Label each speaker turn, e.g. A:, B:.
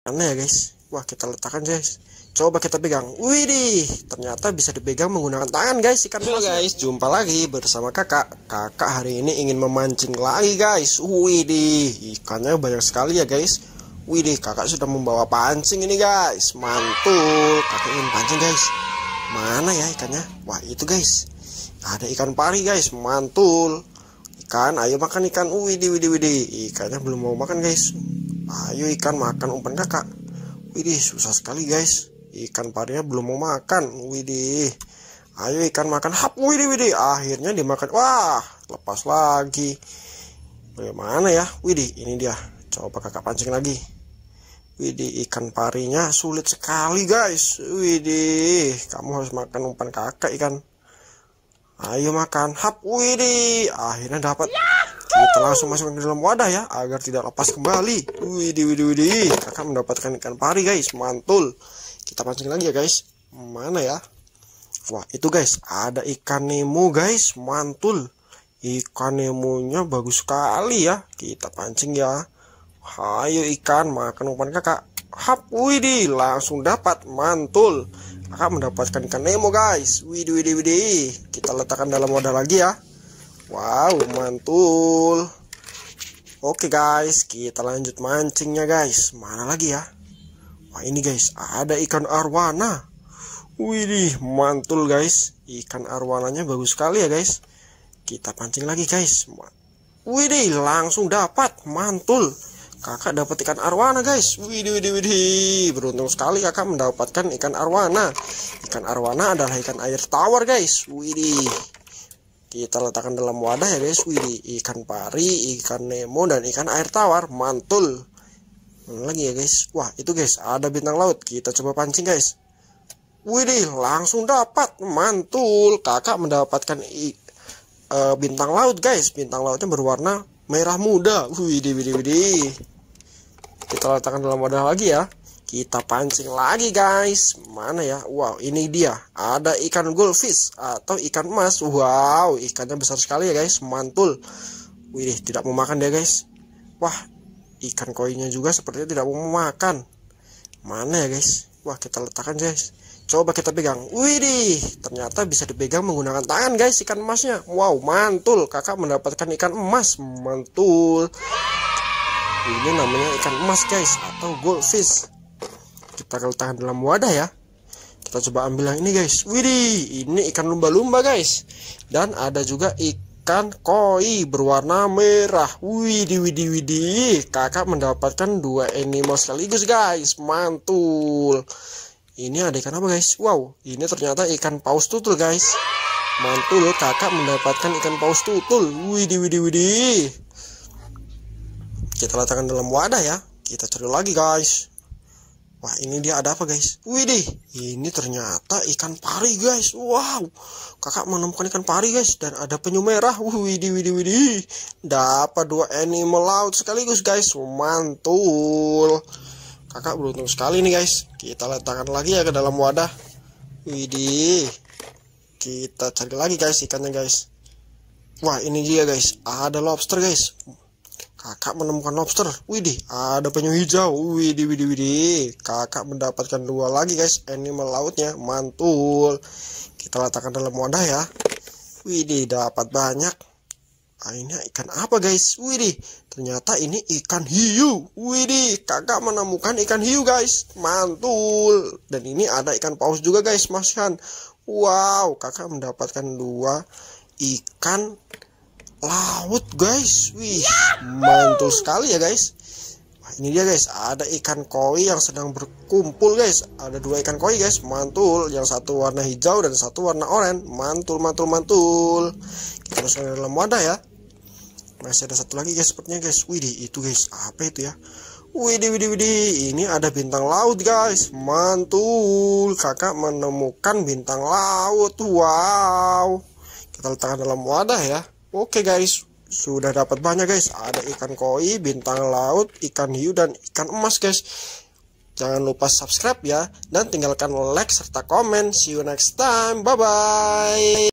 A: aneh ya guys wah kita letakkan guys coba kita pegang widi, ternyata bisa dipegang menggunakan tangan guys ikan halo guys jumpa lagi bersama kakak kakak hari ini ingin memancing lagi guys widih ikannya banyak sekali ya guys widi, kakak sudah membawa pancing ini guys mantul kakak ingin pancing guys mana ya ikannya wah itu guys ada ikan pari guys mantul ikan ayo makan ikan widi wih widih ikannya belum mau makan guys Ayo ikan makan umpan kakak. Widih, susah sekali guys. Ikan parinya belum mau makan. Widih. Ayo ikan makan. Hap, widih, widih. Akhirnya dimakan. Wah, lepas lagi. Bagaimana ya? Widih, ini dia. Coba kakak pancing lagi. Widih, ikan parinya sulit sekali guys. Widih, kamu harus makan umpan kakak ikan. Ayo makan. Hap, widih. Akhirnya dapat. Yeah! Kita langsung masukkan ke dalam wadah ya agar tidak lepas kembali. Widih widih widih. Kakak mendapatkan ikan pari guys, mantul. Kita pancing lagi ya guys. Mana ya? Wah, itu guys, ada ikan nemo guys, mantul. Ikan nemonya bagus sekali ya. Kita pancing ya. Ayo ikan makan umpan kakak. Hap, widih, langsung dapat, mantul. Kakak mendapatkan ikan nemo guys. Widih widih widih. Kita letakkan dalam wadah lagi ya. Wow, mantul. Oke guys, kita lanjut mancingnya guys. Mana lagi ya? Wah ini guys, ada ikan arwana. Widih, mantul guys. Ikan arwananya bagus sekali ya guys. Kita pancing lagi guys. Widih, langsung dapat. Mantul. Kakak dapat ikan arwana guys. Widih, widih, widih. Beruntung sekali kakak mendapatkan ikan arwana. Ikan arwana adalah ikan air tawar guys. Widih kita letakkan dalam wadah ya guys widi ikan pari ikan nemo dan ikan air tawar mantul lagi ya guys wah itu guys ada bintang laut kita coba pancing guys Widih langsung dapat mantul kakak mendapatkan i, e, bintang laut guys bintang lautnya berwarna merah muda Widih widih widih kita letakkan dalam wadah lagi ya kita pancing lagi guys. Mana ya? Wow, ini dia. Ada ikan goldfish atau ikan emas. Wow, ikannya besar sekali ya guys. Mantul. Wih, tidak mau makan dia guys. Wah, ikan koinnya juga sepertinya tidak mau makan. Mana ya guys? Wah, kita letakkan guys. Coba kita pegang. wih ternyata bisa dipegang menggunakan tangan guys ikan emasnya. Wow, mantul. Kakak mendapatkan ikan emas. Mantul. Ini namanya ikan emas guys atau goldfish kita letakkan dalam wadah ya kita coba ambil yang ini guys widih ini ikan lumba-lumba guys dan ada juga ikan koi berwarna merah widih widih widih kakak mendapatkan dua animal sekaligus guys mantul ini ada ikan apa guys wow ini ternyata ikan paus tutul guys mantul kakak mendapatkan ikan paus tutul widih widih widih kita letakkan dalam wadah ya kita cari lagi guys Wah ini dia ada apa guys? Widih, ini ternyata ikan pari guys. Wow, kakak menemukan ikan pari guys dan ada penyu merah. Widih, widih, widih. Dapat dua animal laut sekaligus guys. Mantul. Kakak beruntung sekali nih guys. Kita letakkan lagi ya ke dalam wadah. Widih. Kita cari lagi guys ikannya guys. Wah ini dia guys. Ada lobster guys. Kakak menemukan lobster. Widih, ada penyu hijau. Widih, widih, widih. Kakak mendapatkan dua lagi, guys. Animal lautnya mantul. Kita letakkan dalam wadah ya. Widih, dapat banyak. Ah, ini ikan apa, guys? Widih, ternyata ini ikan hiu. Widih, kakak menemukan ikan hiu, guys. Mantul. Dan ini ada ikan paus juga, guys, Mas Wow, kakak mendapatkan dua ikan laut guys wih Yahoo! mantul sekali ya guys nah, ini dia guys ada ikan koi yang sedang berkumpul guys ada dua ikan koi guys mantul yang satu warna hijau dan satu warna oranye mantul mantul mantul kita masukkan dalam wadah ya masih ada satu lagi guys sepertinya guys widih itu guys apa itu ya Widih, widih, widih, ini ada bintang laut guys Mantul, kakak menemukan bintang laut Wow Kita letakkan dalam wadah ya Oke guys, sudah dapat banyak guys. Ada ikan koi, bintang laut, ikan hiu dan ikan emas guys. Jangan lupa subscribe ya dan tinggalkan like serta komen. See you next time. Bye bye.